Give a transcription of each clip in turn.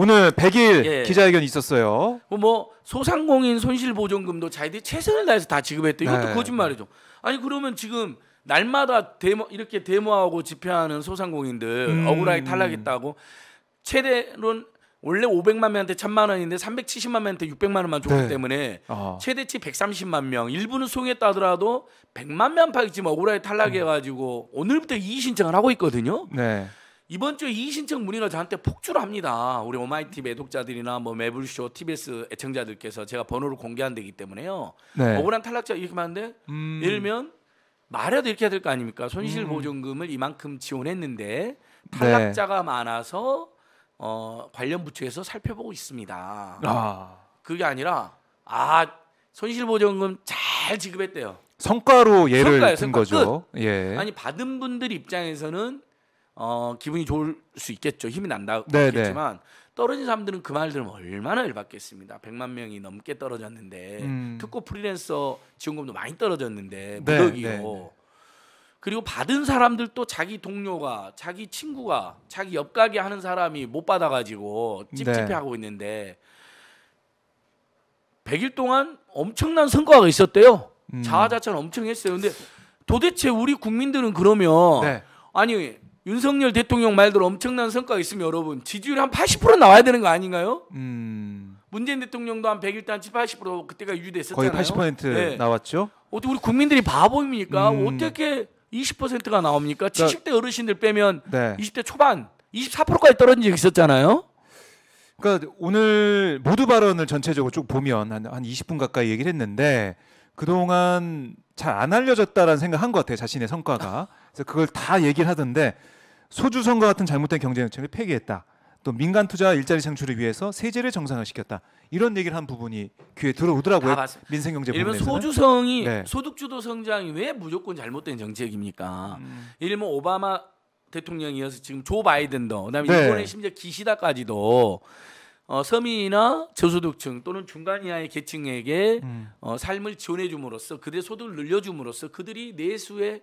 오늘 100일 예. 기자회견 있었어요. 뭐, 뭐 소상공인 손실 보전금도 자기들이 최선을 다해서 다 지급했대. 이것도 네. 거짓말이죠. 아니 그러면 지금 날마다 데모 이렇게 데모하고 집회하는 소상공인들 음. 억울하게 탈락했다고 최대로는 원래 500만 명한테 1000만 원인데 370만 명한테 600만 원만 줬기 네. 때문에 어. 최대치 130만 명 일부는 수용했다 하더라도 100만 명 파기 지금 억울하게 탈락해가지고 음. 오늘부터 이의 신청을 하고 있거든요. 네. 이번 주에 이 신청 문의가 저한테 폭주를 합니다. 우리 오마이티 매독자들이나 뭐 매불쇼, TBS 애청자들께서 제가 번호를 공개한 데기 때문에요. 네. 억울한 탈락자 이렇게 많은데 음. 예를 들면 말해도 이렇게 해야 될거 아닙니까? 손실보증금을 음. 이만큼 지원했는데 네. 탈락자가 네. 많아서 어, 관련 부처에서 살펴보고 있습니다. 아. 그게 아니라 아 손실보증금 잘 지급했대요. 성과로 예를 든 성과 거죠. 끝. 예. 아니 받은 분들 입장에서는 어, 기분이 좋을 수 있겠죠. 힘이 난다겠지만 네, 네. 떨어진 사람들은 그말들으 얼마나 열받겠습니다. 100만 명이 넘게 떨어졌는데 음. 특고 프리랜서 지원금도 많이 떨어졌는데 네, 무더기로 그리고 받은 사람들도 자기 동료가 자기 친구가 자기 옆가게 하는 사람이 못 받아가지고 찝찝해하고 있는데 100일 동안 엄청난 성과가 있었대요. 음. 자화자찬 엄청 했어요. 근데 도대체 우리 국민들은 그러면 아니 윤석열 대통령 말대로 엄청난 성과가 있으면 여러분 지지율 한80% 나와야 되는 거 아닌가요? 음. 문재인 대통령도 한 100일 단치 80% 그때가 유지됐었잖아요. 거의 80% 네. 나왔죠. 어떻게 우리 국민들이 바보입니까? 음. 어떻게 20%가 나옵니까? 그러 그러니까 70대 어르신들 빼면 네. 20대 초반 24%까지 떨어진 적 있었잖아요. 그러니까 오늘 모두 발언을 전체적으로 쭉 보면 한, 한 20분 가까이 얘기를 했는데 그동안 잘 안 알려졌다라는 생각한 것 같아요. 자신의 성과가. 그래서 그걸 다 얘기를 하던데 소주성과 같은 잘못된 경제 정책을 폐기했다. 또 민간 투자 일자리 창출을 위해서 세제를 정상화시켰다. 이런 얘기를 한 부분이 귀에 들어오더라고요. 민생 경제 일본 소주성이 네. 소득 주도 성장이 왜 무조건 잘못된 정책입니까? 음. 일본 오바마 대통령이어서 지금 조 바이든도 그다음에 네. 일본의 심지어 기시다까지도 어, 서민이나 저소득층 또는 중간 이하의 계층에게 음. 어, 삶을 지원해 줌으로써 그들의 소득을 늘려 줌으로써 그들이 내수에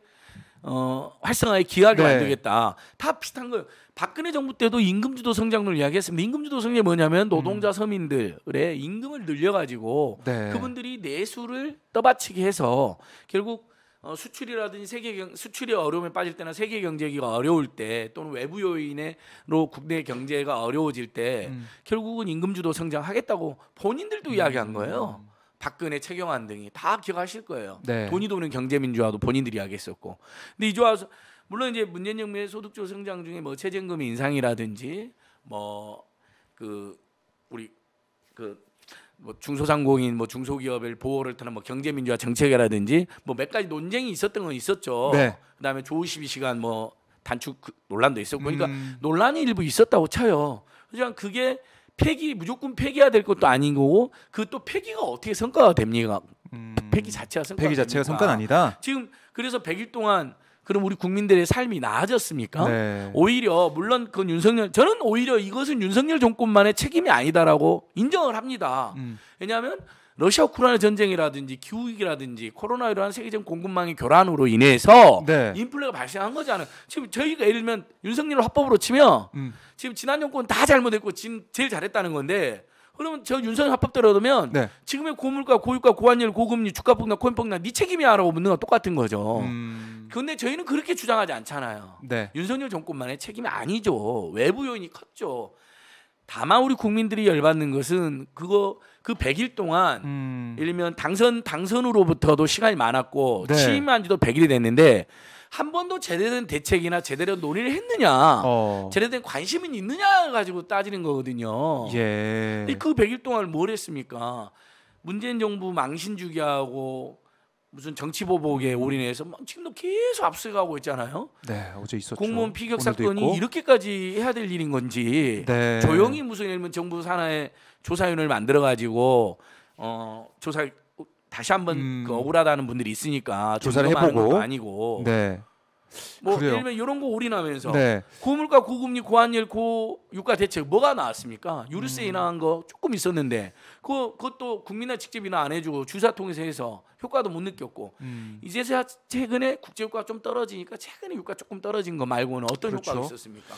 어, 활성화에 기여하게 네. 만들겠다. 다 비슷한 거예요. 박근혜 정부 때도 임금주도 성장률 이야기했습니다. 임금주도 성장이 뭐냐면 노동자 음. 서민들의 임금을 늘려가지고 네. 그분들이 내수를 떠받치게 해서 결국 어, 수출이라든지 세계 경 수출이 어려움에 빠질 때나 세계 경제가 어려울 때 또는 외부 요인으로 국내 경제가 어려워질 때 음. 결국은 임금주도 성장하겠다고 본인들도 음. 이야기한 거예요. 박근혜, 최경환 등이 다 기억하실 거예요. 네. 돈이 도는 경제민주화도 본인들이 이야기했었고. 근데 이제 와서 물론 이제 문재인 정부의 소득조 성장 중에 뭐 최저임금 인상이라든지 뭐 그 우리 그뭐 중소상공인, 뭐중소기업의 보호를 하는 뭐 경제민주화 정책이라든지 뭐 몇 가지 논쟁이 있었던 건 있었죠. 네. 그다음에 조우 12시간 뭐 단축 그 논란도 있었고 그러니까 음. 논란이 일부 있었다고 쳐요. 하지만 그게 폐기 무조건 폐기해야 될 것도 아닌 거고 그 또 폐기가 어떻게 성과가 됩니까? 음. 폐기 자체가 성과 폐기 자체가 성과 아니다. 지금 그래서 100일 동안 그럼 우리 국민들의 삶이 나아졌습니까? 네. 오히려 물론 그 윤석열 저는 오히려 이것은 윤석열 정권만의 책임이 아니다라고 인정을 합니다. 음. 왜냐하면 러시아 우크라이나 전쟁이라든지 기후 위기라든지 코로나 이러한 세계적 공급망의 교란으로 인해서 네. 인플레가 발생한 거잖아요. 지금 저희가 예를 들면 윤석열 화법으로 치면 음. 지금 지난 정권 다 잘못했고 지금 제일 잘했다는 건데 그러면 저 윤석열 합법대로 그러면 네. 지금의 고물가, 고유가, 고환율, 고금리, 주가 폭락, 코인 폭락 네 책임이야라고 묻는 건 똑같은 거죠. 그런데 음. 저희는 그렇게 주장하지 않잖아요. 네. 윤석열 정권만의 책임이 아니죠. 외부 요인이 컸죠. 다만 우리 국민들이 열받는 것은 그거 그 100일 동안 음... 예를 들면 당선 당선으로부터도 시간이 많았고 네. 취임한 지도 100일이 됐는데 한 번도 제대로 된 대책이나 제대로 된 논의를 했느냐, 어. 제대로 된 관심은 있느냐 가지고 따지는 거거든요. 예. 그 100일 동안 뭘 했습니까? 문재인 정부 망신 주기하고 무슨 정치 보복에 올인해서 지금도 계속 압수가고 있잖아요. 네, 어제 있었죠. 공무원 피격 사건이 있고. 이렇게까지 해야 될 일인 건지 네. 조용히 무슨 일를 정부 산하에 조사위원을 만들어 가지고 어 조사 다시 한번 그 음. 그 억울하다는 분들이 있으니까 조사를 해보고 아니고 네. 뭐 그래요. 예를 들면 이런 거 올인하면서 네. 고물가 고금리 고환율 고유가 대책 뭐가 나왔습니까? 유류세 음. 인하한 거 조금 있었는데 그 그것도 국민의 직접 인하 안 해주고 주사 통해서 해서 효과도 못 느꼈고 음. 이제서야 최근에 국제 유가가 좀 떨어지니까 최근에 유가 조금 떨어진 거 말고는 어떤 그렇죠. 효과가 있었습니까?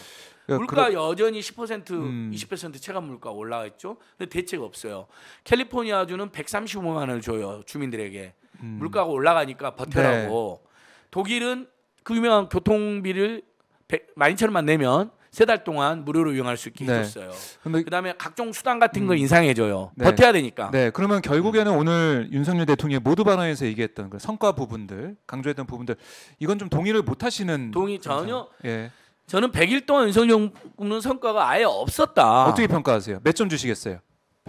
물가 그 여전히 10% 음. 20% 체감 물가 올라가 있죠. 근데 대책 없어요. 캘리포니아주는 135만 원을 줘요 주민들에게 음. 물가가 올라가니까 버텨라고. 네. 독일은 그 유명한 교통비를 100, 12,000원만 내면 세 달 동안 무료로 이용할 수 있게 네. 해줬어요. 그다음에 각종 수당 같은 음. 인상해줘요. 네. 버텨야 되니까. 네. 그러면 결국에는 음. 오늘 윤석열 대통령이 모두 발언에서 얘기했던 그 성과 부분들, 강조했던 부분들 이건 좀 동의를 못하시는 동의 전혀. 예. 저는 100일 동안 윤석열 정부는 성과가 아예 없었다. 어떻게 평가하세요? 몇 점 주시겠어요?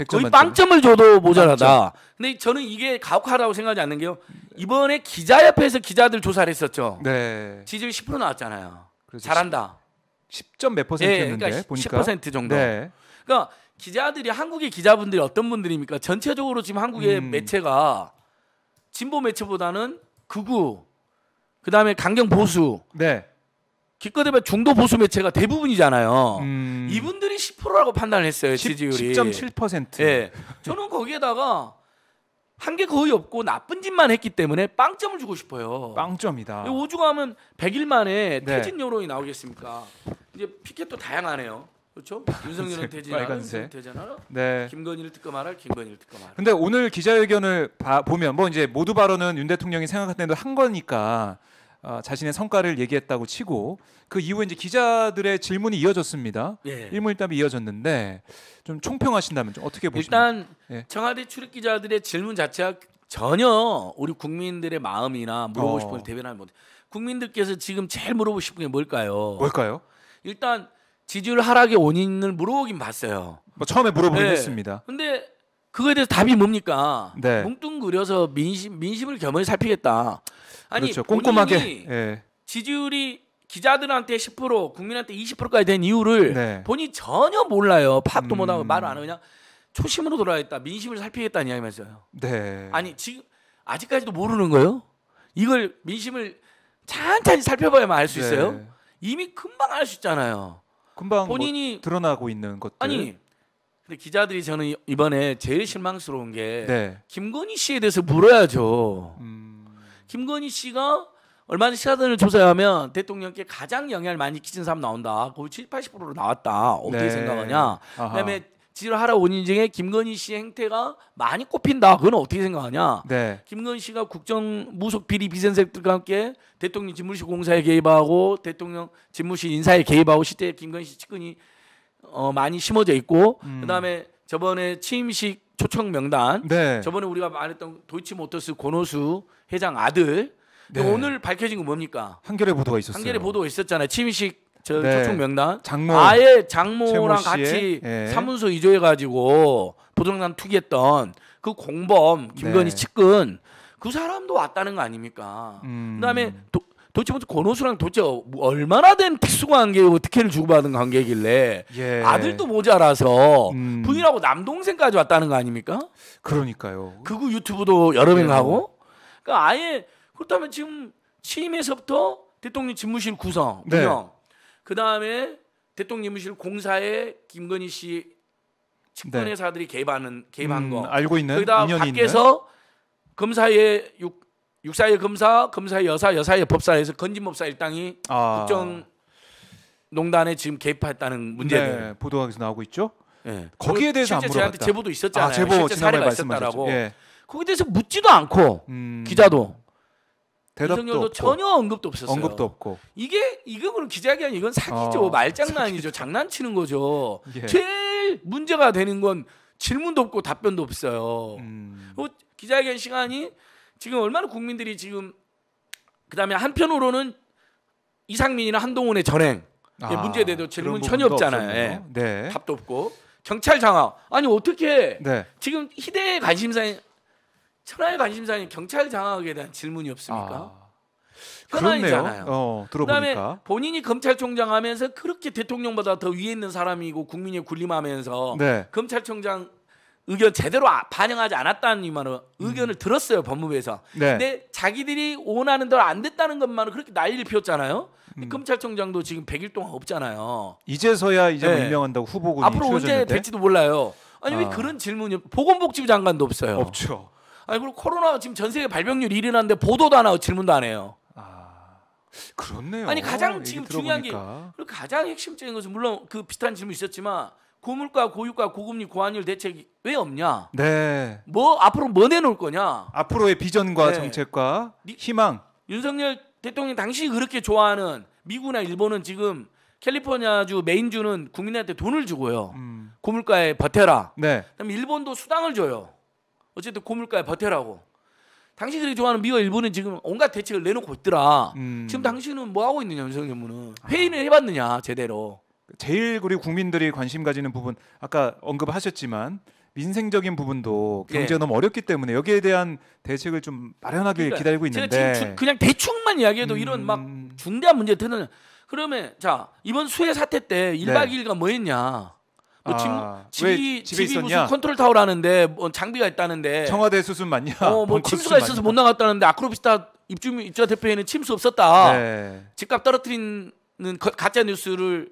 거의 빵점을 줘도 모자라다. 빵점. 근데 저는 이게 가혹하다고 생각하지 않는 게요. 이번에 기자협회에서 기자들 조사를 했었죠. 네. 지지율 10% 나왔잖아요. 그렇죠. 잘한다. 10, 점몇 퍼센트였는데 예, 그러니까 보니까 10% 정도. 네. 그러니까 기자들이 한국의 기자분들이 어떤 분들입니까? 전체적으로 지금 한국의 음. 매체가 진보 매체보다는 극우 그다음에 강경 보수 네. 기껏해봐 중도 보수 매체가 대부분이잖아요. 음. 이분들이 10%라고 판단 했어요 10, 지지율이. 10.7%. 예. 저는 거기에다가 한 게 거의 없고 나쁜 짓만 했기 때문에 빵점을 주고 싶어요. 빵점이다. 오죽하면 100일 만에 네. 퇴진 여론이 나오겠습니까? 이제 피켓도 다양하네요. 그렇죠? 윤석열은 대진하라, 네. 김건희를 특검하라, 김건희를 특검하라. 근데 오늘 기자회견을 봐, 보면 뭐 이제 모두 발언은 윤 대통령이 생각한 대로 한 거니까 어, 자신의 성과를 얘기했다고 치고 그 이후에 이제 기자들의 질문이 이어졌습니다. 예. 일문일답이 이어졌는데 좀 총평하신다면 좀 어떻게 보십니까 일단 예. 청와대 출입 기자들의 질문 자체가 전혀 우리 국민들의 마음이나 물어보고 어. 싶은 대변하지 못. 국민들께서 지금 제일 물어보고 싶은 게 뭘까요? 뭘까요? 일단 지지율 하락의 원인을 물어보긴 봤어요. 뭐 처음에 물어보긴 네. 했습니다. 근데 그거에 대해서 답이 뭡니까? 네. 뭉뚱그려서 민심 민심을 겸허히 살피겠다. 아니 그렇죠. 꼼꼼하게 예. 지지율이 기자들한테 10% 국민한테 20%까지 된 이유를 네. 본인이 전혀 몰라요. 밥도 음. 못하고 말을 안 하고 그냥 초심으로 돌아야겠다. 민심을 살피겠다는 이야기만 써요. 네. 아니 지금 아직까지도 모르는 거예요? 이걸 민심을 찬찬히 살펴봐야만 알수 네. 있어요? 네. 이미 금방 알 수 있잖아요. 금방 뭐 본인이 뭐 드러나고 있는 것들. 아니 근데 기자들이 저는 이번에 제일 실망스러운 게 네. 김건희 씨에 대해서 물어야죠. 음. 김건희 씨가 얼마나 시사단을 조사하면 대통령께 가장 영향을 많이 끼친 사람 나온다. 거의 7, 0 80%로 나왔다. 어떻게 네. 생각하냐? 아하. 그다음에 지를하라 원인중에 김건희 씨 행태가 많이 꼽힌다. 그건 어떻게 생각하냐? 네. 김건희 씨가 국정 무속 비리 비선색들과 함께 대통령 집무실 공사에 개입하고 대통령 집무실 인사에 개입하고 시대에 김건희 씨 측근이 어, 많이 심어져 있고 음. 그다음에 저번에 취임식 초청 명단. 네. 저번에 우리가 말했던 도이치모터스 고노수 회장 아들. 네. 오늘 밝혀진 건 뭡니까? 한겨레 보도가 있었어요. 한겨레 보도가 있었잖아요. 침식 저 네. 초청 명단. 장모. 아예 장모랑 같이 네. 사문서 이조해 가지고 부동산 투기했던 그 공범 김건희 네. 측근 그 사람도 왔다는 거 아닙니까? 음. 그다음에 도, 도대체 먼저 권오수랑 도대체 얼마나 된 특수 관계고 특혜를 주고받은 관계길래 예. 아들도 모자라서 음. 부인하고 남동생까지 왔다는 거 아닙니까? 그러니까요. 그거 유튜브도 여러 명 하고 그러니까 아예 그렇다면 지금 취임에서부터 대통령 집무실 구성 네. 운영 네. 그 다음에 대통령 집무실 공사에 김건희 씨 측근 회사들이 네. 개입하는 개입한 음, 거 알고 있는 그다 밖에서 검사의 육 육사의 검사, 검사의 여사, 여사의 법사에서 건진법사 일당이 아. 국정농단에 지금 개입했다는 문제는 네, 보도에서 나오고 있죠. 네. 거기에 대해서 실제 저한테 제보도 있었잖아요. 아, 제보, 실제 사례가 있었다고 예. 거기에 대해서 묻지도 않고 음. 기자도 대답도 전혀 언급도 없었어요. 언급도 없고 이게 이거는 기자회견 이건 사기죠, 어, 말장난이죠, 사기 장난치는 거죠. 예. 제일 문제가 되는 건 질문도 없고 답변도 없어요. 음. 어, 기자회견 시간이 지금 얼마나 국민들이 지금 그다음에 한편으로는 이상민이나 한동훈의 전행 예, 아, 문제돼도 질문 전혀 없잖아요. 예. 네. 답도 없고 경찰 장악 아니 어떻게 네. 지금 희대의 관심사인 천하의 관심사인 경찰 장악에 대한 질문이 없습니까? 아. 현안이잖아요. 어, 그다음에 본인이 검찰총장 하면서 그렇게 대통령보다 더 위에 있는 사람이고 국민이 군림하면서 네. 검찰총장 의견 제대로 아, 반영하지 않았다는 이만은 의견을 음. 들었어요 법무부에서. 네. 근데 자기들이 원하는 대로 안 됐다는 것만으로 그렇게 난리를 피웠잖아요. 음. 검찰총장도 지금 100일 동안 없잖아요. 이제서야 이제 뭐 네. 임명한다고 후보군이 앞으로 언제 될지도 몰라요. 아니 아. 왜 그런 질문이 보건복지부 장관도 없어요. 없죠. 아니 그리고 코로나 지금 전 세계 발병률 1위라는데 보도도 안 하고 질문도 안 해요. 아, 그렇네요. 아니 가장 지금 중요한 게 가장 핵심적인 것은 물론 그 비슷한 질문 있었지만 고물가, 고유가, 고금리, 고환율 대책이 왜 없냐? 네. 뭐 앞으로 뭐 내놓을 거냐? 앞으로의 비전과 네. 정책과 희망. 윤석열 대통령 당신이 그렇게 좋아하는 미국이나 일본은 지금 캘리포니아주 메인주는 국민한테 돈을 주고요. 음. 고물가에 버텨라. 네. 그다음에 일본도 수당을 줘요. 어쨌든 고물가에 버텨라고. 당신들이 좋아하는 미국 일본은 지금 온갖 대책을 내놓고 있더라. 음. 지금 당신은 뭐 하고 있느냐 윤석열 문은 회의는 해봤느냐 제대로. 제일 우리 국민들이 관심 가지는 부분 아까 언급하셨지만 민생적인 부분도 네. 경제가 예. 너무 어렵기 때문에 여기에 대한 대책을 좀 마련하길 그러니까 기다리고 있는데 주, 그냥 대충만 이야기해도 음... 이런 막 중대한 문제 드는 그러면 자 이번 수해 사태 때 1박 2일간 뭐 했냐 뭐 아, 집이, 집에 집이 있었냐? 무슨 컨트롤 타워라는데 뭐 장비가 있다는데 청와대 수순 맞냐? 어, 뭐 침수가 있어서 맞냐? 못 나갔다는데 아크로비스타 입주 입주자 대표에는 침수 없었다. 네. 집값 떨어뜨리는 거, 가짜 뉴스를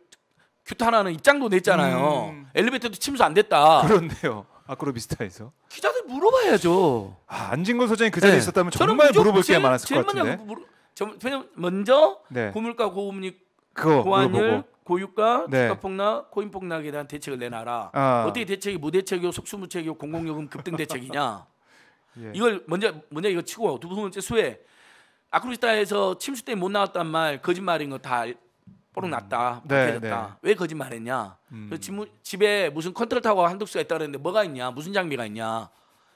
규타하는 입장도 냈잖아요. 음. 엘리베이터도 침수 안 됐다. 그런데요. 아크로비스타에서 기자들 물어봐야죠. 아, 안진걸 소장이 그 자리에 네. 있었다면 정말 물어볼 질, 게 많았을 것 같은데. 물어, 저, 먼저 네. 고물가 고금리 고환율 고유가 네. 주가 폭락 코인 폭락에 대한 대책을 내놔라. 아. 어떻게 대책이 무대책이고 속수무책이고 공공요금 급등 대책이냐. 예. 이걸 먼저 먼저 이거 치고 두 번째 수혜 아크로비스타에서 침수 때문에 못 나왔단 말 거짓말인 거다 뽀록 음. 났다 못해졌다 네, 네. 왜 거짓말했냐 음. 집에 무슨 컨트롤 타고 한독 수가 있다 그랬는데 뭐가 있냐 무슨 장비가 있냐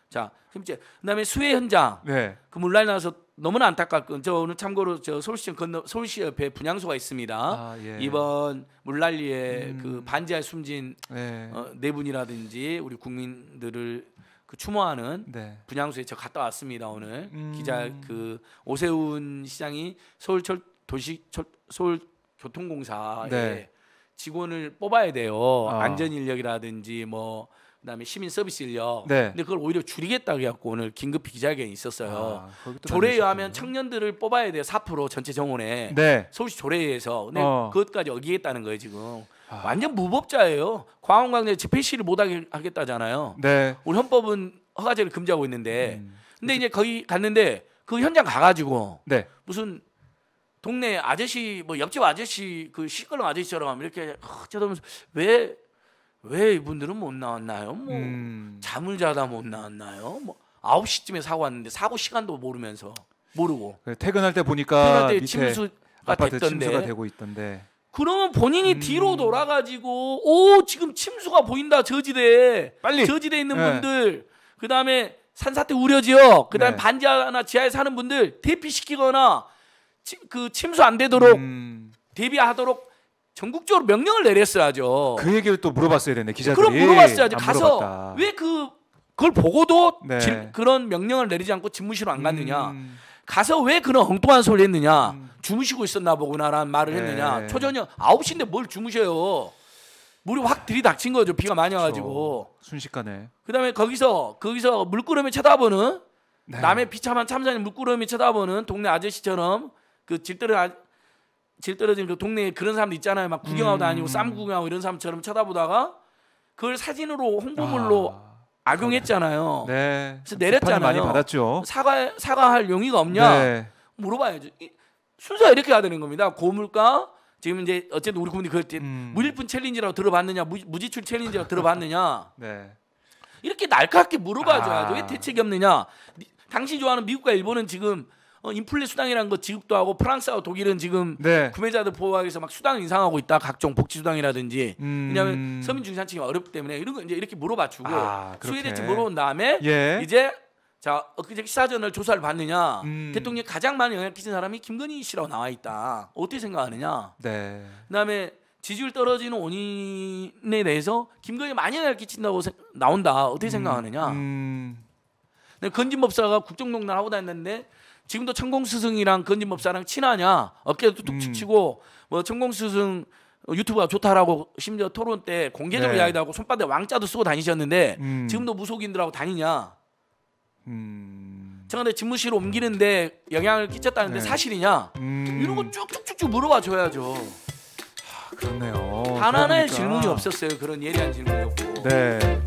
자 힘째 그다음에 수해 현장 네. 그 물난이 나서 너무나 안타깝고 저는 참고로 저 서울시청 건너 서울시 옆에 분향소가 있습니다. 아, 예. 이번 물난리에 음. 그 반지하에 숨진 네. 어, 네 분이라든지 우리 국민들을 그 추모하는 네. 분향소에 저 갔다 왔습니다 오늘 음. 기자 그 오세훈 시장이 서울 철 도시 철 서울 교통공사에 네. 직원을 뽑아야 돼요. 아. 안전 인력이라든지 뭐 그다음에 시민 서비스 인력. 네. 근데 그걸 오히려 줄이겠다 그래갖고 오늘 긴급 기자회견이 있었어요. 아, 조례에 의하면 청년들을 뽑아야 돼요. 4% 전체 정원에. 네. 서울시 조례에서. 근데 어. 그것까지 어기겠다는 거예요 지금. 아. 완전 무법자예요. 광화문광장 집회 시를 못 하겠다잖아요. 네. 우리 헌법은 허가제를 금지하고 있는데. 음. 근데 이제 거기 갔는데 그 현장 가가지고 네. 무슨 동네 아저씨 뭐 옆집 아저씨 그 시끄러운 아저씨처럼 이렇게 쳐다보면서 왜 왜 이분들은 못 나왔나요? 뭐 음. 잠을 자다 못 나왔나요? 뭐 아홉 시쯤에 사고 왔는데 사고 시간도 모르면서 모르고 네, 퇴근할 때 보니까 퇴근할 때 침수가 됐던데 침수가 되고 있던데 그러면 본인이 음. 뒤로 돌아가지고 오 지금 침수가 보인다 저지대 빨리 저지대에 있는 네. 분들 그다음에 산사태 우려 지역 그다음에 네. 반지 하나 지하에 사는 분들 대피시키거나 침, 그 침수 안 되도록 음. 대비하도록 전국적으로 명령을 내렸어야죠. 그 얘기를 또 물어봤어야 되네 기자들이. 그럼 물어봤어야지. 가서 왜그 그걸 보고도 네. 질, 그런 명령을 내리지 않고 집무실로 안 갔느냐. 음. 가서 왜 그런 엉뚱한 소리 했느냐. 음. 주무시고 있었나 보구나라는 말을 네. 했느냐. 초저녁 9시인데 뭘 주무셔요. 물이 확 들이닥친 거죠. 비가 많이 와가지고. 순식간에. 그다음에 거기서 거기서 물끄러미 쳐다보는 네. 남의 비참한 참사님 물끄러미 쳐다보는 동네 아저씨처럼 그 질떨어 질떨어진 그 동네에 그런 사람들 있잖아요. 막 구경하고 음. 다니고 쌈 구경하고 이런 사람처럼 쳐다보다가 그걸 사진으로 홍보물로 아. 악용했잖아요. 네. 그래서 내렸잖아요. 많이 받았죠. 사과 사과할 용의가 없냐 네. 물어봐야죠. 순서 이렇게 해야 되는 겁니다. 고물가 지금 이제 어쨌든 우리 국민이 그걸 음. 무일푼 챌린지라고 들어봤느냐 무지출 챌린지라고 들어봤느냐 네. 이렇게 날카롭게 물어봐줘야죠. 아. 왜 대책이 없느냐. 당신 좋아하는 미국과 일본은 지금 어, 인플레 수당이라는 거 지급도 하고 프랑스하고 독일은 지금 네. 구매자들 보호하기 위해서 막 수당 인상하고 있다 각종 복지 수당이라든지 음... 왜냐하면 서민 중산층이 어렵기 때문에 이런 거 이제 이렇게 물어봐주고 아, 수혜 대책 물어본 다음에 예. 이제 자어그제 시사전을 조사를 받느냐 음. 대통령이 가장 많은 영향을 끼친 사람이 김건희 씨라고 나와 있다 어떻게 생각하느냐 네. 그다음에 지지율 떨어지는 원인에 대해서 김건희 많이 영향을 끼친다고 세, 나온다 어떻게 음. 생각하느냐 음. 음. 근데 건진 법사가 국정농단 하고 다녔는데 지금도 천공 스승이랑 건진 법사랑 친하냐 어깨도 툭툭 음. 치고 음. 뭐 천공 스승 유튜브가 좋다라고 심지어 토론 때 공개적으로 네. 이야기하고 손바닥에 왕자도 쓰고 다니셨는데 음. 지금도 무속인들하고 다니냐? 음. 청와대 집무실 옮기는데 영향을 끼쳤다는데 네. 사실이냐? 음. 이런 거 쭉쭉쭉쭉 물어봐 줘야죠. 아, 그렇네요. 단 하나의 그러니까. 질문이 없었어요. 그런 예리한 질문이 없고. 네.